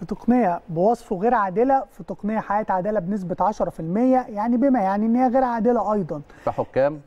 في تقنيه بوصفه غير عادله في تقنيه حياه عادله بنسبه 10% يعني بما يعني ان هي غير عادله ايضا فحكام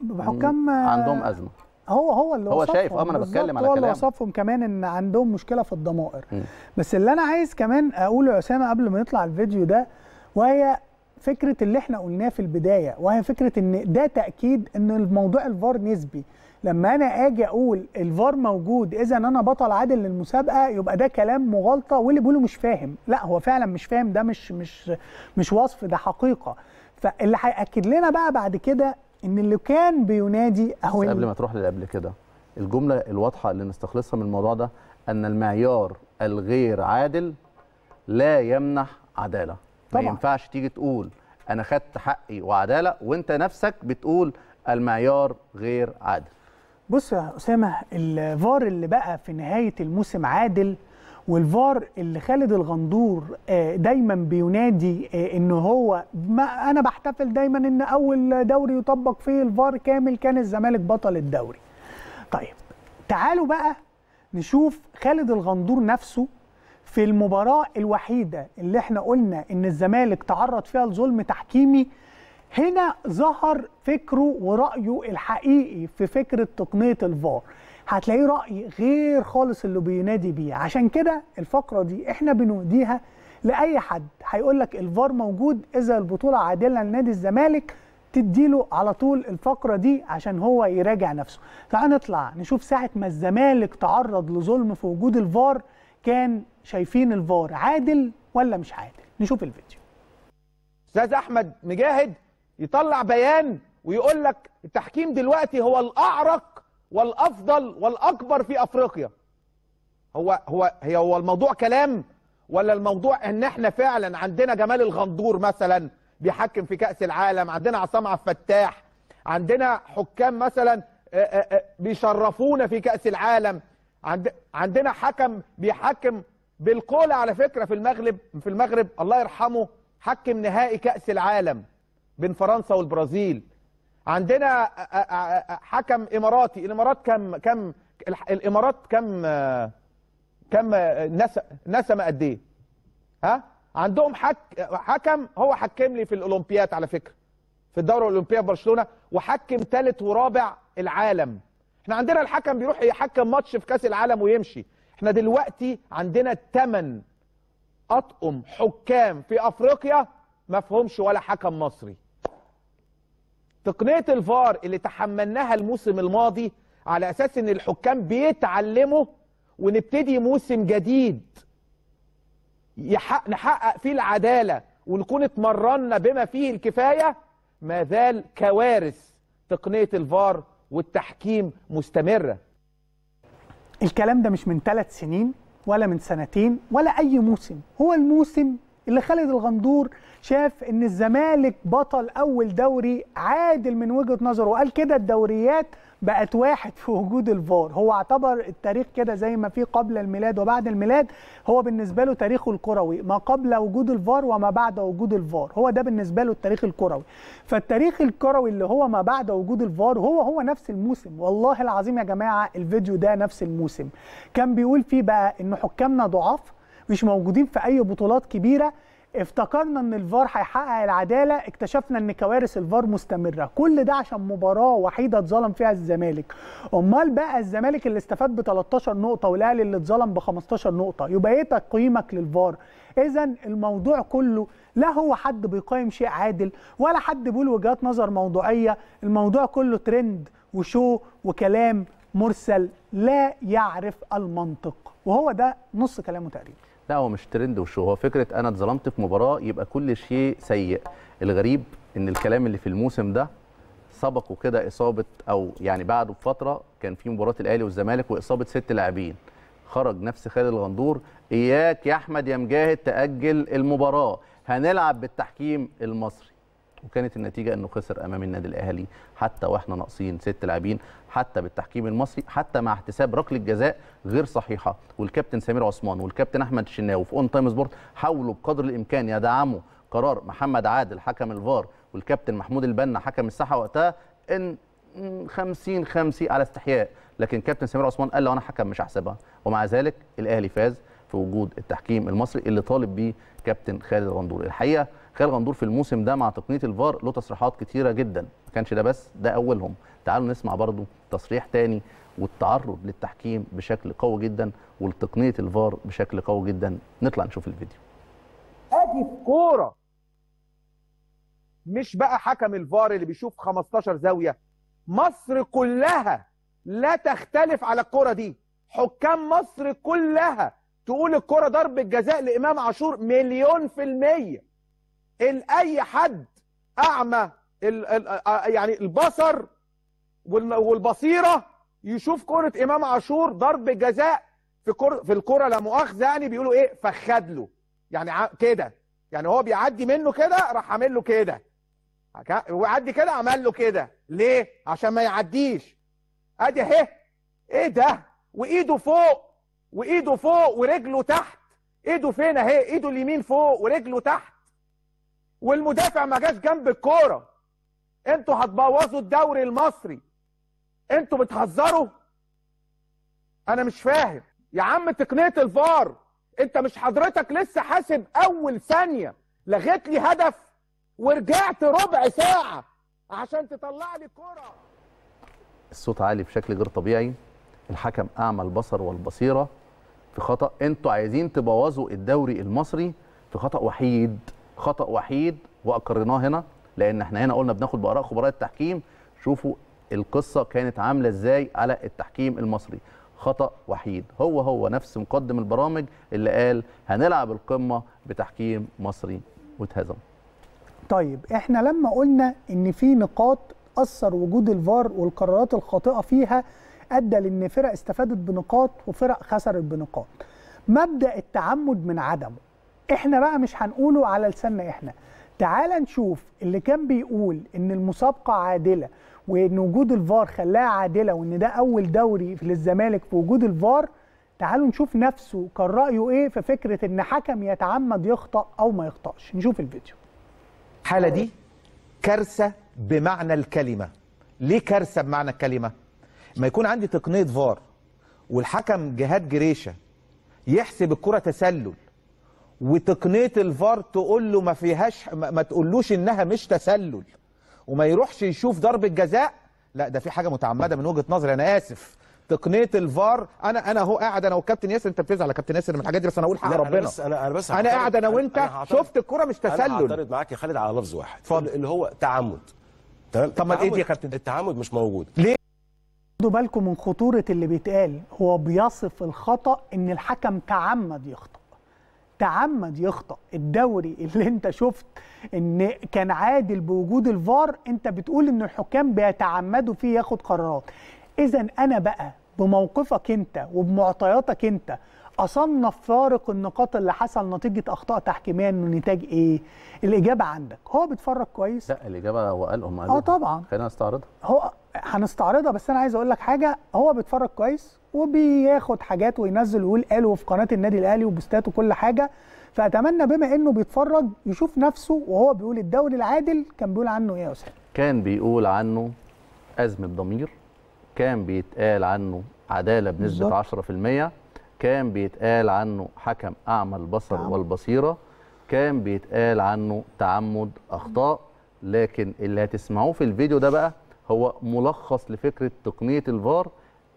بحكام آه، عندهم ازمه هو هو اللي هو شايف اه انا بتكلم على هو اللي وصفهم كمان ان عندهم مشكله في الضمائر م. بس اللي انا عايز كمان اقوله يا اسامه قبل ما يطلع الفيديو ده وهي فكره اللي احنا قلناه في البدايه وهي فكره ان ده تاكيد ان الموضوع الفار نسبي لما انا اجي اقول الفار موجود اذا انا بطل عادل للمسابقه يبقى ده كلام مغالطه واللي بيقوله مش فاهم لا هو فعلا مش فاهم ده مش مش مش وصف ده حقيقه فاللي هياكد لنا بقى بعد كده ان اللي كان بينادي اهو قبل ما تروح للي قبل كده الجمله الواضحه اللي نستخلصها من الموضوع ده ان المعيار الغير عادل لا يمنح عداله طبعا. ما ينفعش تيجي تقول انا خدت حقي وعداله وانت نفسك بتقول المعيار غير عادل بص يا اسامه الفار اللي بقى في نهايه الموسم عادل والفار اللي خالد الغندور آه، دايما بينادي آه، ان هو ما انا بحتفل دايما ان اول دوري يطبق فيه الفار كامل كان الزمالك بطل الدوري طيب تعالوا بقى نشوف خالد الغندور نفسه في المباراة الوحيدة اللي احنا قلنا ان الزمالك تعرض فيها لظلم تحكيمي هنا ظهر فكره ورأيه الحقيقي في فكرة تقنية الفار هتلاقيه رأي غير خالص اللي بينادي بيه عشان كده الفقرة دي احنا بنوديها لأي حد هيقول لك الفار موجود إذا البطولة عادلة لنادي الزمالك تديله على طول الفقرة دي عشان هو يراجع نفسه تعال نطلع نشوف ساعة ما الزمالك تعرض لظلم في وجود الفار كان شايفين الفار عادل ولا مش عادل نشوف الفيديو استاذ احمد مجاهد يطلع بيان ويقول لك التحكيم دلوقتي هو الاعرق والافضل والاكبر في افريقيا هو هو هي هو الموضوع كلام ولا الموضوع ان احنا فعلا عندنا جمال الغندور مثلا بيحكم في كاس العالم عندنا عصام عبد الفتاح عندنا حكام مثلا بيشرفونا في كاس العالم عند عندنا حكم بيحكم بالقول على فكره في المغرب في المغرب الله يرحمه حكم نهائي كاس العالم بين فرنسا والبرازيل عندنا حكم اماراتي الامارات كم كم الامارات كم كم نسمه قد ايه ها عندهم حك حكم هو حكم لي في الاولمبياد على فكره في الدوره الاولمبيه برشلونه وحكم ثالث ورابع العالم احنا عندنا الحكم بيروح يحكم ماتش في كاس العالم ويمشي احنا دلوقتي عندنا 8 اطقم حكام في افريقيا ما فيهمش ولا حكم مصري تقنيه الفار اللي تحملناها الموسم الماضي على اساس ان الحكام بيتعلموا ونبتدي موسم جديد نحقق فيه العداله ونكون اتمرنا بما فيه الكفايه ما زال كوارث تقنيه الفار والتحكيم مستمره الكلام ده مش من ثلاث سنين ولا من سنتين ولا أي موسم هو الموسم اللي خالد الغندور شاف ان الزمالك بطل اول دوري عادل من وجهه نظره وقال كده الدوريات بقت واحد في وجود الفار هو اعتبر التاريخ كده زي ما في قبل الميلاد وبعد الميلاد هو بالنسبه له تاريخه الكروي ما قبل وجود الفار وما بعد وجود الفار هو ده بالنسبه له التاريخ الكروي فالتاريخ الكروي اللي هو ما بعد وجود الفار هو هو نفس الموسم والله العظيم يا جماعه الفيديو ده نفس الموسم كان بيقول فيه بقى ان حكامنا ضعاف مش موجودين في اي بطولات كبيره افتكرنا ان الفار هيحقق العداله اكتشفنا ان كوارث الفار مستمره كل ده عشان مباراه وحيده اتظلم فيها الزمالك امال بقى الزمالك اللي استفاد ب 13 نقطه والاهلي اللي اتظلم ب 15 نقطه يبقى ايه تقييمك للفار اذا الموضوع كله لا هو حد بيقيم شيء عادل ولا حد بيقول وجهات نظر موضوعيه الموضوع كله ترند وشو وكلام مرسل لا يعرف المنطق وهو ده نص كلامه تقريبا لا هو مش ترند وشو هو فكره انا اتظلمت في مباراه يبقى كل شيء سيء الغريب ان الكلام اللي في الموسم ده سبقه كده اصابه او يعني بعده بفتره كان في مباراه الاهلي والزمالك واصابه ست لاعبين خرج نفس خالد الغندور اياك يا احمد يا مجاهد تاجل المباراه هنلعب بالتحكيم المصري وكانت النتيجه انه خسر امام النادي الاهلي حتى واحنا ناقصين ست لاعبين حتى بالتحكيم المصري حتى مع احتساب ركله جزاء غير صحيحه والكابتن سمير عثمان والكابتن احمد الشناوي في اون تايم سبورت حاولوا بقدر الامكان يدعموا قرار محمد عادل حكم الفار والكابتن محمود البنا حكم الساحه وقتها ان 50 50 على استحياء لكن كابتن سمير عثمان قال لو انا حكم مش هحسبها ومع ذلك الاهلي فاز في وجود التحكيم المصري اللي طالب بيه كابتن خالد غندور الحقيقه خالد غندور في الموسم ده مع تقنيه الفار له تصريحات كتيره جدا ما كانش ده بس ده اولهم تعالوا نسمع برضو تصريح تاني والتعرض للتحكيم بشكل قوي جدا ولتقنيه الفار بشكل قوي جدا نطلع نشوف الفيديو ادي الكوره كوره مش بقى حكم الفار اللي بيشوف 15 زاويه مصر كلها لا تختلف على الكوره دي حكام مصر كلها تقول الكوره ضربه جزاء لامام عاشور مليون في الميه ان اي حد اعمى يعني البصر والبصيره يشوف كره امام عاشور ضرب جزاء في كرة في الكره لا مؤاخذه يعني بيقولوا ايه فخد له يعني كده يعني هو بيعدي منه كده راح عامل له كده ويعدي كده عمل له كده ليه عشان ما يعديش ادي اهي ايه ده وايده فوق وايده فوق ورجله تحت ايده فين اهي ايده اليمين فوق ورجله تحت والمدافع ما جاش جنب الكوره انتوا هتبوظوا الدوري المصري انتوا بتهزروا انا مش فاهم يا عم تقنيه الفار انت مش حضرتك لسه حاسب اول ثانيه لغيت لي هدف ورجعت ربع ساعه عشان تطلع لي كره الصوت عالي بشكل غير طبيعي الحكم اعمى البصر والبصيره في خطا انتوا عايزين تبوظوا الدوري المصري في خطا وحيد خطا وحيد واقرناه هنا لان احنا هنا قلنا بناخد باراء خبراء التحكيم شوفوا القصه كانت عامله ازاي على التحكيم المصري خطا وحيد هو هو نفس مقدم البرامج اللي قال هنلعب القمه بتحكيم مصري وتهزم طيب احنا لما قلنا ان في نقاط اثر وجود الفار والقرارات الخاطئه فيها ادى لان فرق استفادت بنقاط وفرق خسرت بنقاط مبدا التعمد من عدمه احنا بقى مش هنقوله على لساننا احنا تعال نشوف اللي كان بيقول ان المسابقه عادله وان وجود الفار خلاها عادله وان ده اول دوري للزمالك في وجود الفار تعالوا نشوف نفسه كان رايه ايه في فكره ان حكم يتعمد يخطا او ما يخطاش نشوف الفيديو الحاله دي كارثه بمعنى الكلمه ليه كارثه بمعنى الكلمه ما يكون عندي تقنيه فار والحكم جهاد جريشه يحسب الكره تسلل وتقنيه الفار تقول له ما فيهاش ما تقولوش انها مش تسلل وما يروحش يشوف ضربه جزاء لا ده في حاجه متعمده من وجهه نظري انا اسف تقنيه الفار انا انا اهو قاعد انا وكابتن ياسر انت بتزعل يا كابتن ياسر من الحاجات دي بس انا اقول حق ربنا انا بس انا انا بس انا قاعد انا وانت أنا شفت الكوره مش تسلل انا هعترض معاك يا خالد على لفظ واحد اتفضل اللي هو تعمد تمام طب ما ايه يا كابتن التعمد مش موجود ليه خدوا بالكم من خطوره اللي بيتقال هو بيصف الخطا ان الحكم تعمد يخطا تعمد يخطأ الدوري اللي انت شفت ان كان عادل بوجود الفار انت بتقول ان الحكام بيتعمدوا فيه ياخد قرارات اذا انا بقى بموقفك انت وبمعطياتك انت اصنف فارق النقاط اللي حصل نتيجه اخطاء تحكيميه انه نتاج ايه؟ الاجابه عندك هو بيتفرج كويس؟ لا الاجابه هو قالهم اه طبعا خلينا نستعرضها هو هنستعرضها بس انا عايز اقول لك حاجه هو بيتفرج كويس وبياخد حاجات وينزل ويقول قالوا في قناه النادي الاهلي وبوستات وكل حاجه فاتمنى بما انه بيتفرج يشوف نفسه وهو بيقول الدوري العادل كان بيقول عنه ايه يا اسامه كان بيقول عنه ازمه ضمير كان بيتقال عنه عداله بنسبه 10% كان بيتقال عنه حكم اعمى البصر تعمل. والبصيره كان بيتقال عنه تعمد اخطاء لكن اللي هتسمعوه في الفيديو ده بقى هو ملخص لفكره تقنيه الفار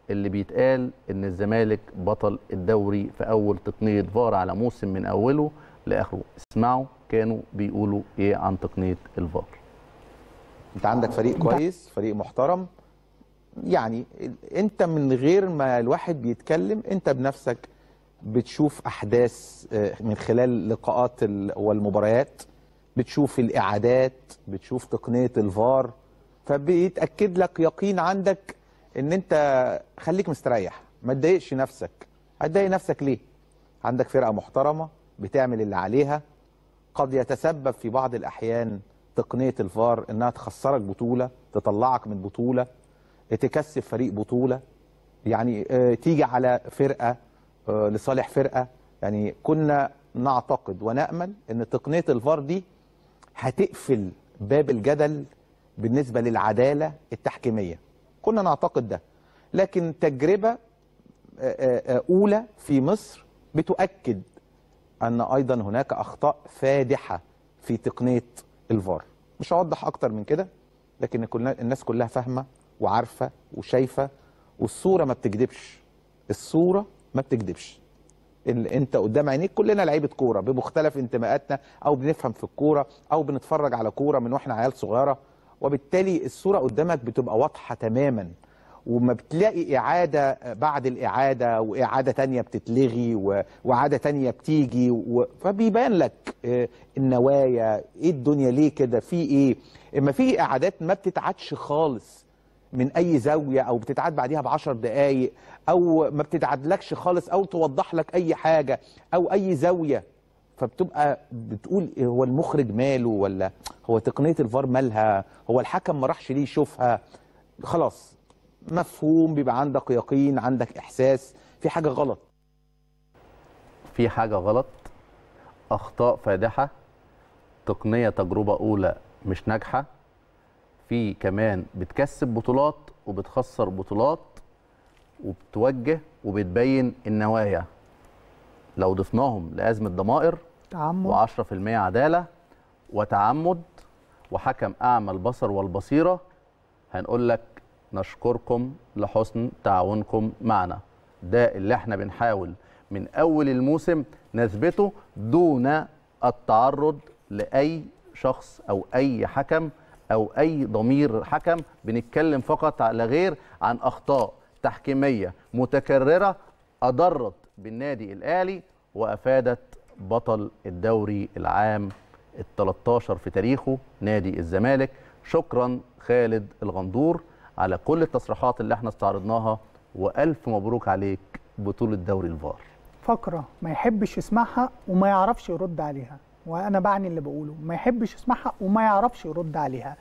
اللي بيتقال ان الزمالك بطل الدوري في اول تقنيه فار على موسم من اوله لاخره اسمعوا كانوا بيقولوا ايه عن تقنيه الفار انت عندك فريق كويس فريق محترم يعني انت من غير ما الواحد بيتكلم انت بنفسك بتشوف احداث آه، من خلال لقاءات والمباريات بتشوف الاعادات بتشوف تقنيه الفار فبيتاكد لك يقين عندك ان انت خليك مستريح ما تضايقش نفسك هتضايق نفسك ليه عندك فرقه محترمه بتعمل اللي عليها قد يتسبب في بعض الاحيان تقنيه الفار انها تخسرك بطوله تطلعك من بطوله تكسب فريق بطوله يعني آه، تيجي على فرقه آه، لصالح فرقه يعني كنا نعتقد ونامل ان تقنيه الفار دي هتقفل باب الجدل بالنسبة للعدالة التحكيمية كنا نعتقد ده لكن تجربة آه، آه، آه، أولى في مصر بتؤكد أن أيضا هناك أخطاء فادحة في تقنية الفار مش هوضح أكتر من كده لكن الناس كلها فاهمة وعارفة وشايفة والصورة ما بتكذبش الصورة ما بتكذبش انت قدام عينيك كلنا لعيبه كوره بمختلف انتماءاتنا او بنفهم في الكوره او بنتفرج على كوره من واحنا عيال صغيره وبالتالي الصورة قدامك بتبقى واضحة تماما وما بتلاقي إعادة بعد الإعادة وإعادة تانية بتتلغي وإعادة تانية بتيجي فبيبان لك آه، النوايا إيه الدنيا ليه كده في إيه إما في إعادات ما بتتعادش خالص من أي زاوية أو بتتعاد بعديها بعشر دقايق أو ما بتتعادلكش خالص أو توضح لك أي حاجة أو أي زاوية فبتبقى بتقول إيه، هو المخرج ماله ولا هو تقنيه الفار مالها هو الحكم ما راحش ليه يشوفها خلاص مفهوم بيبقى عندك يقين عندك احساس في حاجه غلط في حاجه غلط اخطاء فادحه تقنيه تجربه اولى مش ناجحه في كمان بتكسب بطولات وبتخسر بطولات وبتوجه وبتبين النوايا لو ضفناهم لازمه ضمائر تعمد و10% عداله وتعمد وحكم اعمى البصر والبصيره هنقول لك نشكركم لحسن تعاونكم معنا ده اللي احنا بنحاول من اول الموسم نثبته دون التعرض لاي شخص او اي حكم او اي ضمير حكم بنتكلم فقط على غير عن اخطاء تحكيميه متكرره اضرت بالنادي الأهلي وأفادت بطل الدوري العام ال 13 في تاريخه نادي الزمالك شكرا خالد الغندور على كل التصريحات اللي احنا استعرضناها والف مبروك عليك بطوله دوري الفار فقره ما يحبش يسمعها وما يعرفش يرد عليها وانا بعني اللي بقوله ما يحبش يسمعها وما يعرفش يرد عليها